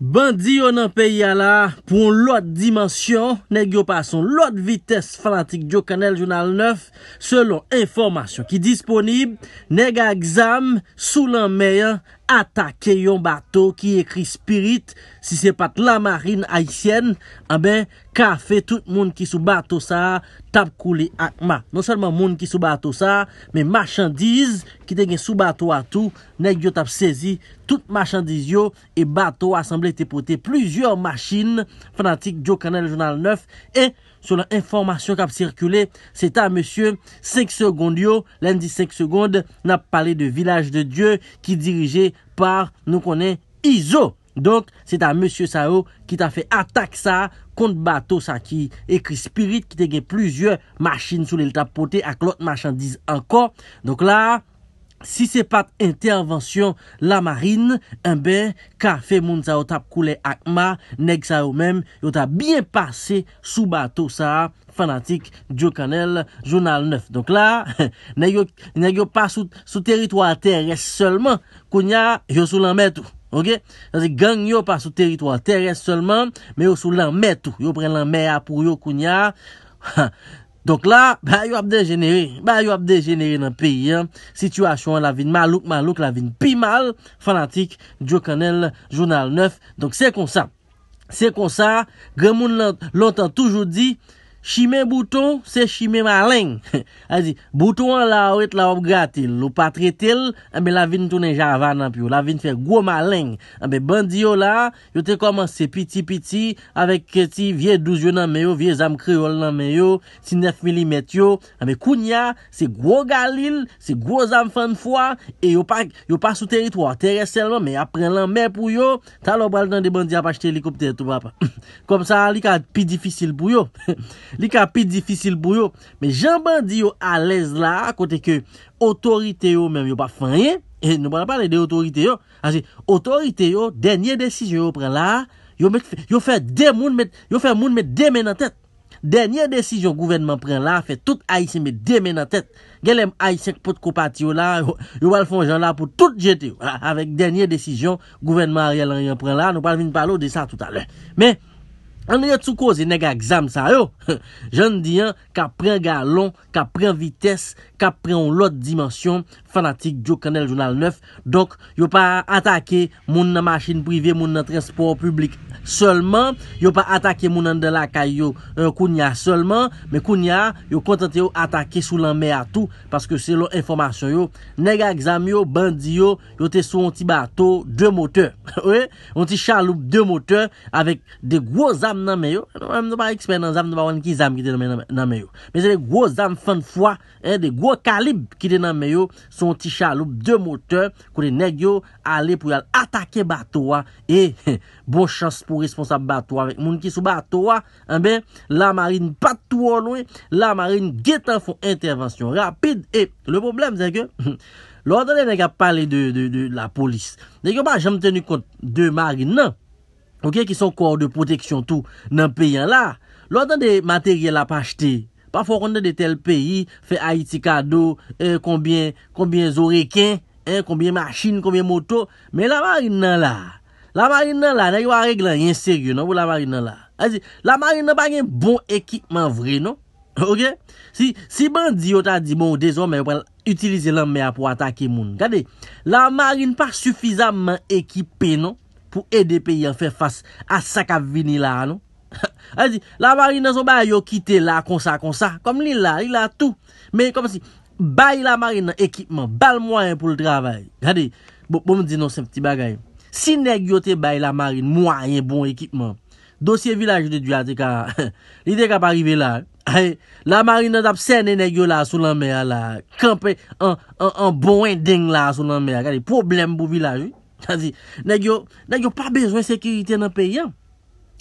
Bandi yo nan peyi ala pou lout dimensyon neg yo pason lout vites fanatik diyo kanel jounal 9 selon informasyon ki disponib neg a exam sou lan meyan Atake yon bato ki ekri spirit, si se pat la marine haisyen, a ah ben kafe tout moun ki sou bato sa, tab kou li akma. Non salman moun ki sou bato sa, men machandiz ki te gen sou bato atou, nek yo tab sezi tout machandiz yo, e bato asemble te pote. Pluzyor machin fanatik Joe Kanel, Jounal 9, e... Sou la informasyon kap sirkule, se ta monsye 5 segond yo, len di 5 segond, nap pale de Vilaj de Diyo, ki dirije par nou konen Iso. Donk, se ta monsye sa yo, ki ta fe atak sa, kont bato sa ki ekri spirit, ki te ge pluzye maschin sou le tapote, ak lot maschan diz ankon. Donk la... Si se pat intervansyon la marine, eh enbe, ka fe moun sa yo tap koule akma, neg sa yo mem, yo ta bien pase sou bato sa, fanatik, diokanel, jounal 9. Donk la, neg yo pa sou teritwa teres solman, kounya, yo sou lan metou, ok? Gan yo pa sou teritwa teres solman, men yo sou lan metou, yo pren lan mea pou yo kounya. Donk la, ba yo ap degenere. Ba yo ap degenere nan peyi. Sityuasyon la vin malouk, malouk la vin pi mal. Fanatik, Djo Kanel, Jounal 9. Donk se kon sa. Se kon sa, gwen moun lontan toujou di... Chimè bouton, se chimè malèng. A zi, bouton an la ou et la ou gati. Lou patre tel, an be la vin tounen janvan nan piyo. La vin fè gwo malèng. An be bandi yo la, yo te koman se piti piti, avek keti vie douzyon nan meyo, vie zam kriol nan meyo, si nef milimet yo. An be kounya, se gwo galil, se gwo zam fan fwa, e yo pa sou teritwa, teres selman, me apren lan mè pou yo, talo bral nan de bandi apache telekopter tou bapa. Kom sa li ka pi difisil pou yo. Li ka pi difisil pou yo. Men jamban di yo alez la. Kote ke otorite yo men yo pa fanyen. E nou pa la pale de otorite yo. Anse, otorite yo, denye desijon yo pren la. Yo fè moun met demen an tèt. Denye desijon gouvenman pren la. Fè tout aise met demen an tèt. Gèlem aisek pot kopati yo la. Yo wal fon jan la pou tout jeti yo. Avek denye desijon gouvenman arièl an yon pren la. Nou pal vin palo de sa tout alè. Men jamban. ane yo tsu koze nega gzam sa yo jan diyan, ka pren galon ka pren vites, ka pren lout dimensyon fanatik diyo kanel jounal 9, donk yo pa atake moun nan masin privé moun nan transport publik solman, yo pa atake moun nan delakay yo kounya solman me kounya, yo kontante yo atake sou lan me atou, paske se lo informasyon yo nega gzam yo, bandi yo yo te sou onti bato, de moteur oe, onti chaloup, de moteur avek de gwo zam nan mé yo. Mè mè dè pa eksper nan zam, mè mè dè pa wan ki zam ki dè nan mé yo. Mè sè mè gwo zam fan fwa, mè eh, dè gwo kalib ki dè nan mé yo, son ti chaloub de moteur kou de negyo ale pou yal atake batou wa e eh, eh, bon chans pou responsab batou wa. Mè mè mè moun ki sou batou wa, mè la marine patou wou, la marine getan fwa intervensyon wrapid. E le problem zè ke, lò a dò de negyo a pale de la polis. De gyo ba jèm tè ni kont de marine nan Ok, ki son kor de proteksyon tou nan peyan la. Lo dan de materye la pa chete. Pa fokon nan de tel peyi, fe Haiti kado, e, konbyen zoreken, konbyen e, machine, konbyen moto. Men la marine nan la. La marine nan la, nan yo a reglan, yon seryo nan pou la marine nan la. Azi, la marine nan pa gen bon ekipman vre nan. Ok, si bandi yo ta di bon ou dezo, men yo pral utilize lan mè a pou atake moun. Kade, la marine pa sufizamman ekipe nan. pou ede peyi an fe fase a sa kab vini la, non? A zi, la marine son ba yo kite la konsa konsa, kom li la, li la tou. Men kom si, bayi la marine ekipman, bal mwayen pou l trabay. Gade, pou bon, bon, m di nou semp ti bagay. Si negyo te bayi la marine mwayen bon ekipman, dosye vilaj de dya te ka, li te ka pa rive la, la marine tap sene negyo la sou lan mè la, kampè an bowen deng la sou lan mè la. Gade, problem pou vilaj ou? Nan yo pa bejwen sekurite nan peyi an.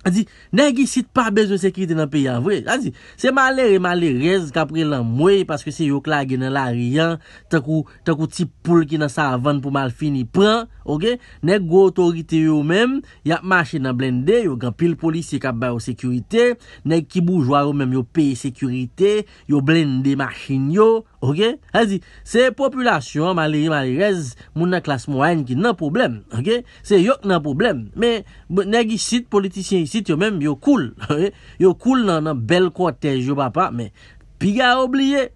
Adi, negi sit pa bezo sekriti nan peyi avre. Adi, se maleri malerez kapre lan mwey paske se yo klage nan la riyan takou tip poul ki nan sa avan pou mal fini pran. Ok? Negi go otorite yo menm, yap mache nan blende, yo gampil polisye kap bayo sekurite, negi kiboujwa yo menm yo peyi sekurite, yo blende machine yo. Ok? Adi, se populasyon maleri malerez moun nan klas moun an ki nan problem. Ok? Se yok nan problem. Men, negi sit politisyen, Yo mèm yo koul, yo koul nan bel kotej yo bapa Pi ga oubliye,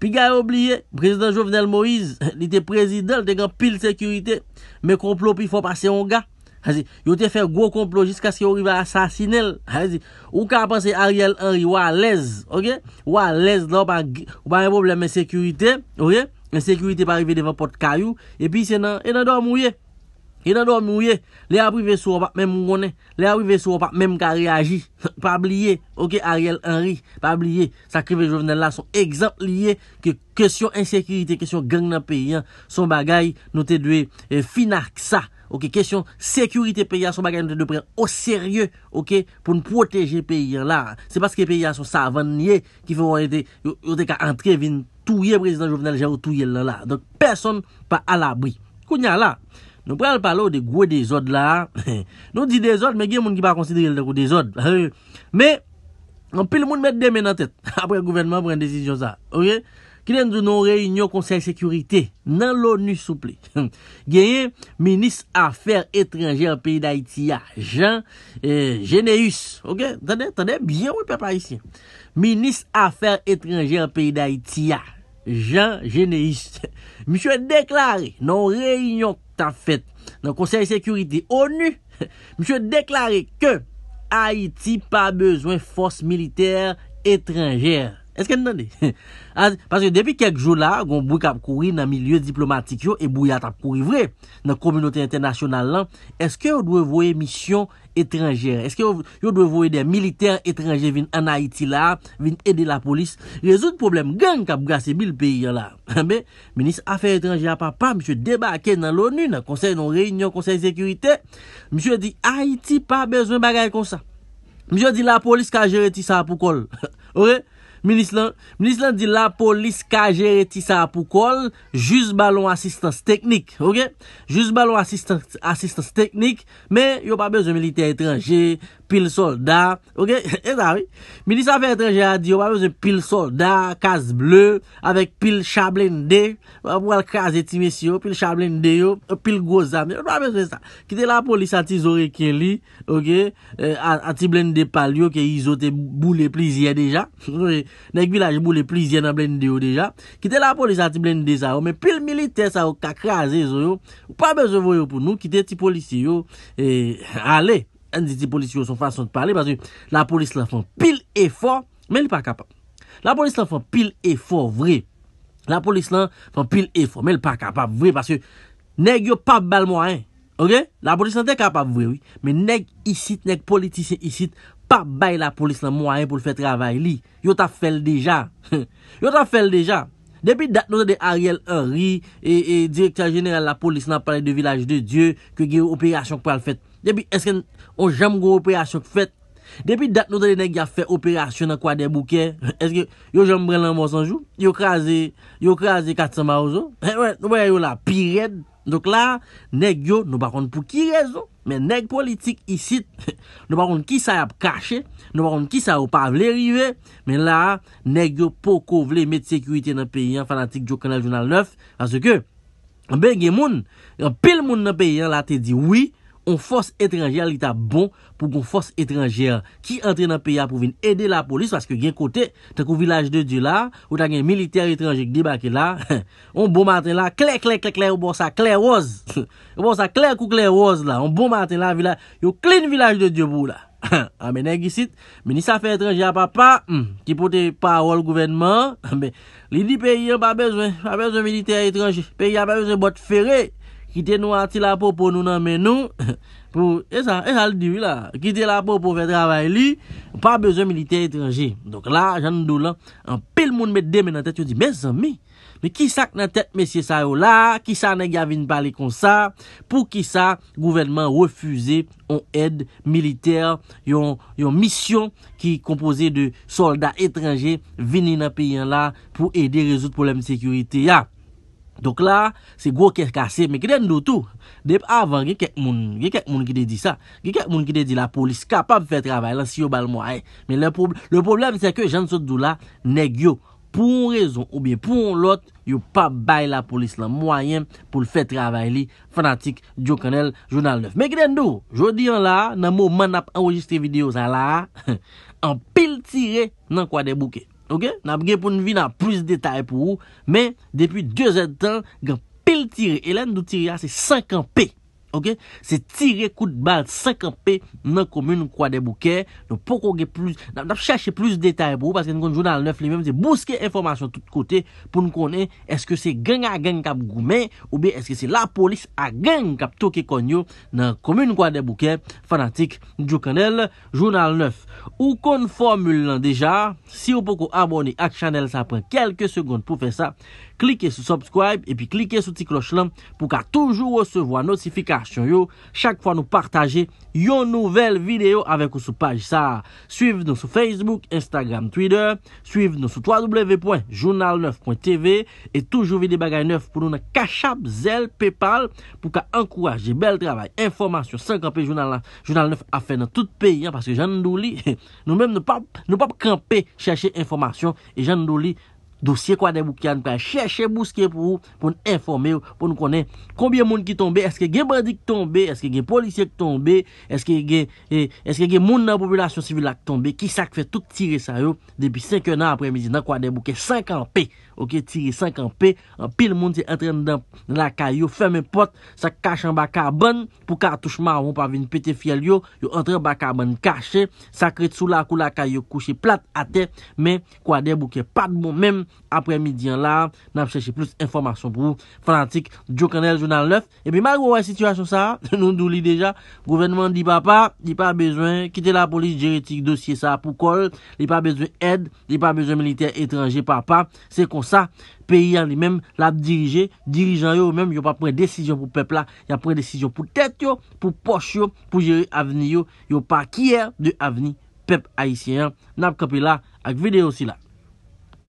pi ga oubliye Prezident Jovenel Moïse, li te prezidel, te gan pil sekurite Me komplo pi fò passe yon ga Yo te fè gwo komplo jiska se yon riva asasinel Ou ka apase Ariel Henry, ou a lez Ou a lez nan ou pa revoble men sekurite Men sekurite pa rive devan pot kayou E pi se nan, e nan do mouye E nan do mounye, le apri ve sou apak menm moun konen, le apri ve sou apak menm ka reagi, pa bliye, ok, Ariel Henry, pa bliye, sakri ve jovenel la son ekzant liye, ke kèsyon ensekirite, kèsyon gang nan peyen, son bagay nou te dwe eh, finak sa, ok, kèsyon sekirite peyen, son bagay nou te dwe pren o serye, ok, pou nou proteje peyen la. Se paske peyen son savan liye, ki foun yote ka antre vin touye prezident jovenel, jan ou touye lala, donk, person pa alabri. Kou nyan la? Nou prel pale ou de gwe dezod la. Nou di dezod, men gen moun ki pa konsidere el de gwe dezod. Men, pou l moun met demen nan tet. Apre gouvernement pren desisyon sa. Ki den nou nou reynyon konseil sekurite nan l'ONU souple. Genye, minis afer etrenger peyi da itiya. Jean eh, Geneus. Ok, tande, tande, bien wè pepa isi. Minis afer etrenger peyi da itiya. Jean Geneus. Mi chwe deklare, nou reynyon En fait dans le Conseil de sécurité ONU, je déclaré que Haïti pas besoin de forces militaires étrangères. Eske nan de? Paske depi kek jo la, gon bouy kap kouri nan milye diplomatik yo, e bouy atap kouri vre, nan kominote internasyonal lan, eske yo dwe voye misyon etranjere? Eske yo dwe voye den militer etranjere vin an Haiti la, vin ede la polis? Rezout problem geng kap grase bil peyi yo la. Mbe, menis afer etranjere pa pa, mse debake nan l'ONU, nan konsey non reynyon konsey zekurite, mse di, Haiti pa bezwen bagay kon sa. Mse di, la polis ka jere ti sa apou kol. Ore? Ore? Minis lan di la polis ka jere ti sa apou kol, jus balon asistans teknik, ok? Jus balon asistans teknik, men yo pa bezon milite etranje, pil soldat, ok, etta, mi disa fe etre, jè a di, yo pa bezè pil soldat, kase bleu, avèk pil chablende, avèk kaze ti mesi yo, pil chablende yo, pil gozame, yo pa bezè sa, ki te la polis ati zore ke li, ok, ati euh, blende pal yo, ke izote boule plizye deja, sou se, nek vi la, boule plizye nan blende yo deja, ki te la polis ati blende sa yo, me pil milite sa yo, ka kaze zo yo, yo pa bezè voyo pou nou, ki te ti polisi yo, e, ale, e, Nditi politik yo son fason te pale Paske la polis lan fon pil e for Men li pa kapap La polis lan fon pil e for vre La polis lan fon pil e for Men li pa kapap vre Paske neg yo pa bal mwen La polis lan te kapap vre Men neg politik yisit Pa bay la polis lan mwen Yo ta fel deja Depi dat nou de Ariel Henry E direktor general la polis Nan pale de village de dieu Ke ge operasyon kwa al fet Depi, eske, o jam gwo operasyon k fèt? Depi, dat nou dèlè neg ya fè operasyon an kwa de boukè? Eske, yo jam brel nan mò sanjou? Yo krasè, yo krasè kat sa ma ouzo? He, eh, wè, nou bè yò la piret. Dok la, neg yò, nou bakon pou ki rezon? Men neg politik isit, nou bakon ki sa yap kache? Nou bakon ki sa wopav lè rive? Men la, neg yò pou kovle met sekwite nan peyi an fanatik jo kanal jounal 9? Aske, ben gen moun, pil moun nan peyi an la te di wè, On fos etranjera li ta bon pou kon fos etranjera ki entre nan peya pou vin ede la polis Faske gen kote tenkou vilaj de diyo la ou tenkou gen militer etranjek di ba ke la On bon maten la kler kler kler kler ou bon sa kler oz Ou bon sa kler kou kler oz la On bon maten la vilaj yo klen vilaj de diyo bou la A menen gisit menisa fe etranjera pa pa Ki pote parol gouvenman Li di peyi an pa bezwen A bezwen militer etranjek Peyi an pa bezwen bot fere ki te nou ati la pou pou nou nanmen nou, pou, e sa, e hal diwi la, ki te la pou pou fè travay li, pa bezon militer etranje. Donk la, jan nou do lan, an pil moun met deme nan tet, yon di, bezan mi, me ki sak nan tet, mesye sa yo la, ki sa nan gavine pali kon sa, pou ki sa, gouvenman refuze, on ed, militer, yon, yon misyon, ki kompoze de soldat etranje, vini nan piyan la, pou edi rezout poulem de sekurite ya. Dok la, se gwo kes kase, me kden do tou, dep avan, ge kek moun, ge kek moun ki de di sa, ge kek moun ki de di la polis kapab fè travay la si yo bal mou ay. Me le problem, le problem se ke jan sot dou la, neg yo, pou an rezon ou biye pou an lot, yo pap bay la polis la, mwayen pou l fè travay li, fanatik, diyo kanel, jounal 9. Me kden do, jodi an la, nan mou man ap enregistre video sa la, an pil tire nan kwa debouke. Ok, nap gen pou nou vi nan plus detay pou ou, men depi 2 zet tan, gen pel tire, elen nou tire ase ah, 50p, Se tire kout bal 50p nan komune kwa debouke Non pokon ge plus Dap chache plus detay pou ou Paske nou kon jounal 9 le mèm Se bouske informasyon tout kote Poun kon e Eske se gen a gen kap goumen Ou be eske se la polis a gen kap toke konyo Nan komune kwa debouke Fanatik Jou kanel Jounal 9 Ou kon formule lan deja Si ou pokon abone ak chanel Sa pren kelke segonde pou fe sa Klike sou subscribe E pi klike sou ti kloch lan Pou ka toujou recevo a notifikasyon Chaque fois nous partager une nouvelle vidéo avec vous sur page ça. Suivez-nous sur Facebook, Instagram, Twitter. Suivez-nous sur www.journal9.tv et toujours vidéo bagaille neuf pour nous dans zèle PayPal pour encourager bel travail, information camper journal journal 9 à faire dans tout pays hein, parce que j'en Douli nous même nous pas nous pas camper chercher information et j'en Douli Dousye kwa den bouk ya, nou ka chèche bouske pou nou informe, pou nou konen koubyen moun ki tombe, eske gen bradi ki tombe, eske gen polisye ki tombe, e, eske gen moun nan populasyon sivil la ki tombe, ki sak fe tout tire sa yo, depi 5 an apre midi nan kwa den bouke 50p, ok, tire 50p, pil moun ti entren nan la kayo, ferme pot, sak kachan ba karbon, pou ka atouchman avon pa vin pete fiel yo, yo entren ba karbon kache, sak re tsou la kou la kayo kouche plat ate, men kwa den bouke pat bon men, Apre midi an la, nap seche plus informasyon pou fanatik Djo kanel, jounan lef E bi ma gwo wè situasyon sa, nou dou li deja Gouvenman di papa, di pa bezwen Kite la polis, djeretik, dosye sa pou kol Di pa bezwen ed, di pa bezwen militer, etranje, papa Se kon sa, peyi an li mem Lap dirije, dirijan yo ou mem Yo pa pou e desisyon pou pep la Yo pou e desisyon pou tèt yo, pou poch yo Pou jere aveni yo, yo pa kyer de aveni Pep Aisyen Nap kapi la ak videyo si la